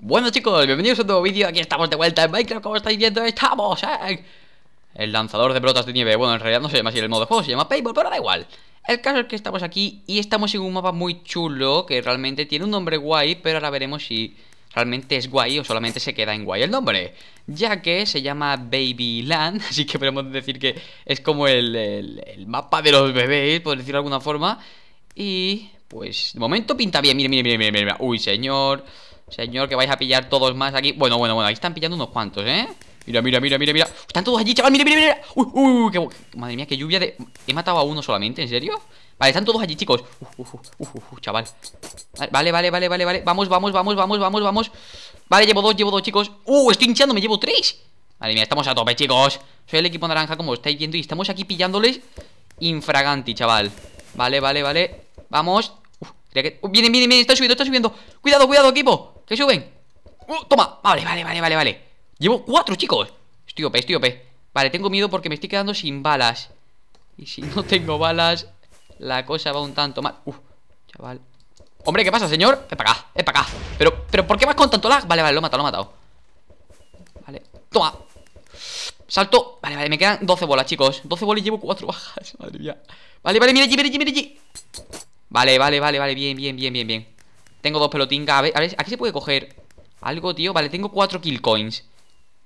Bueno chicos, bienvenidos a un nuevo vídeo, aquí estamos de vuelta en Minecraft, como estáis viendo, estamos en... El lanzador de brotas de nieve, bueno, en realidad no se llama así el modo de juego, se llama Paypal, pero da igual El caso es que estamos aquí y estamos en un mapa muy chulo, que realmente tiene un nombre guay, pero ahora veremos si realmente es guay o solamente se queda en guay el nombre Ya que se llama Babyland, así que podemos decir que es como el, mapa de los bebés, por decirlo de alguna forma Y... pues de momento pinta bien, Mire mire mire mira, mira, uy señor... Señor, que vais a pillar todos más aquí Bueno, bueno, bueno, ahí están pillando unos cuantos, ¿eh? Mira, mira, mira, mira, mira Están todos allí, chaval, mira, mira, mira Uy, qué... Madre mía, qué lluvia de... He matado a uno solamente, ¿en serio? Vale, están todos allí, chicos chaval Vale, vale, vale, vale, vale Vamos, vamos, vamos, vamos, vamos, vamos Vale, llevo dos, llevo dos, chicos Uh, estoy hinchando, me llevo tres Madre mía, estamos a tope, chicos Soy el equipo naranja, como estáis viendo Y estamos aquí pillándoles Infraganti, chaval Vale, vale, vale Vamos Uf, Está subiendo, está subiendo Cuidado, cuidado, equipo Qué suben! Uh, ¡Toma! Vale, vale, vale, vale, vale Llevo cuatro, chicos Estoy OP, estoy OP Vale, tengo miedo porque me estoy quedando sin balas Y si no tengo balas La cosa va un tanto mal Uf, chaval Hombre, ¿qué pasa, señor? Es para acá, es para acá Pero, pero ¿por qué vas con tanto lag? Vale, vale, lo he matado, lo he matado Vale, toma Salto Vale, vale, me quedan 12 bolas, chicos 12 bolas y llevo cuatro bajas, madre mía Vale, vale, mira allí, mira allí, mira allí Vale, vale, vale, vale, bien, bien, bien, bien, bien tengo dos pelotingas. A ver, a ver, aquí se puede coger algo, tío. Vale, tengo cuatro kill coins.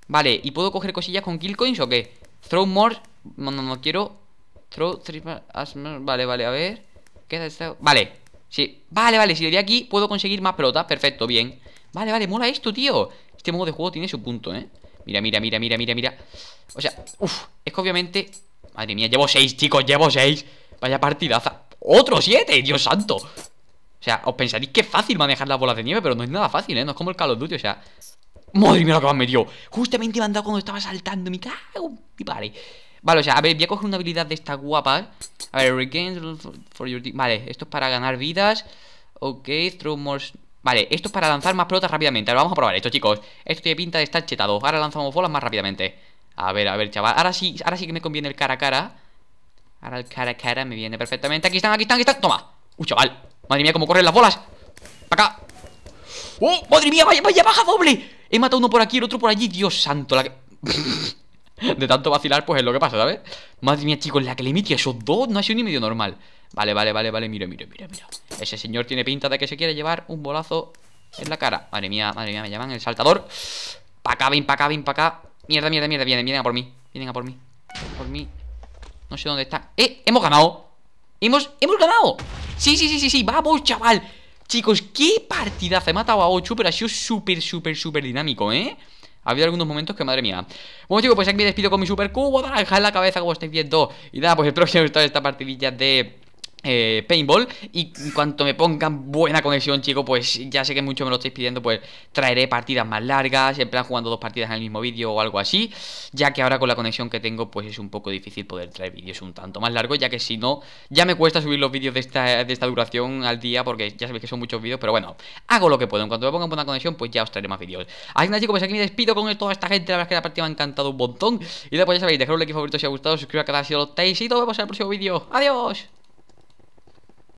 Vale, ¿y puedo coger cosillas con kill coins o qué? Throw more. No, no, quiero. Throw three Vale, vale, a ver. ¿Qué esto? Vale, sí. Vale, vale, si le doy aquí puedo conseguir más pelotas. Perfecto, bien. Vale, vale, mola esto, tío. Este modo de juego tiene su punto, ¿eh? Mira, mira, mira, mira, mira, mira. O sea, uff, es que obviamente. Madre mía, llevo seis, chicos, llevo seis. Vaya partidaza. ¡Otro siete! ¡Dios santo! O sea, os pensaréis que es fácil manejar las bolas de nieve, pero no es nada fácil, ¿eh? No es como el Call of Duty, o sea... ¡Madre mía lo que me han Justamente me han dado cuando estaba saltando, mi cago, Vale, o sea, a ver, voy a coger una habilidad de esta guapa. A ver, regain for your... team Vale, esto es para ganar vidas. Ok, throw more... Vale, esto es para lanzar más pelotas rápidamente. Ahora vamos a probar esto, chicos. Esto tiene pinta de estar chetado. Ahora lanzamos bolas más rápidamente. A ver, a ver, chaval. Ahora sí, ahora sí que me conviene el cara a cara. Ahora el cara a cara me viene perfectamente. Aquí están, aquí están, aquí están. Toma. Uy, chaval. Madre mía, cómo corren las bolas Acá ¡Oh! ¡Madre mía! ¡Vaya, vaya baja doble! He matado uno por aquí, el otro por allí Dios santo, la de tanto vacilar, pues es lo que pasa, ¿sabes? Madre mía, chicos, la que le metió a esos dos no ha sido ni medio normal Vale, vale, vale, vale, mira, mira, mira, mira Ese señor tiene pinta de que se quiere llevar un bolazo en la cara Madre mía, madre mía, me llaman el saltador Pa' acá, ven, pa' acá, ven, acá Mierda, mierda, mierda, vienen, vienen a por mí Vienen a por mí, por mí No sé dónde está ¡Eh! ¡Hemos ganado! ¡Hemos, hemos ganado! Sí, sí, sí, sí, sí, vamos, chaval. Chicos, qué partidazo. He matado a 8, pero ha sido súper, súper, súper dinámico, ¿eh? Ha habido algunos momentos que, madre mía. Bueno, chicos, pues aquí me despido con mi super cubo naranja en la cabeza, como estáis viendo. Y nada, pues el próximo os esta partidilla de eh, paintball y en cuanto me pongan buena conexión chicos pues ya sé que mucho me lo estáis pidiendo pues traeré partidas más largas en plan jugando dos partidas en el mismo vídeo o algo así ya que ahora con la conexión que tengo pues es un poco difícil poder traer vídeos un tanto más largos ya que si no ya me cuesta subir los vídeos de esta, de esta duración al día porque ya sabéis que son muchos vídeos pero bueno hago lo que puedo en cuanto me pongan buena conexión pues ya os traeré más vídeos así que chicos pues aquí me despido con toda esta gente la verdad es que la partida me ha encantado un montón y después pues ya sabéis dejad un like favorito si os ha gustado suscribiros al canal si lo estáis y nos vemos en el próximo vídeo adiós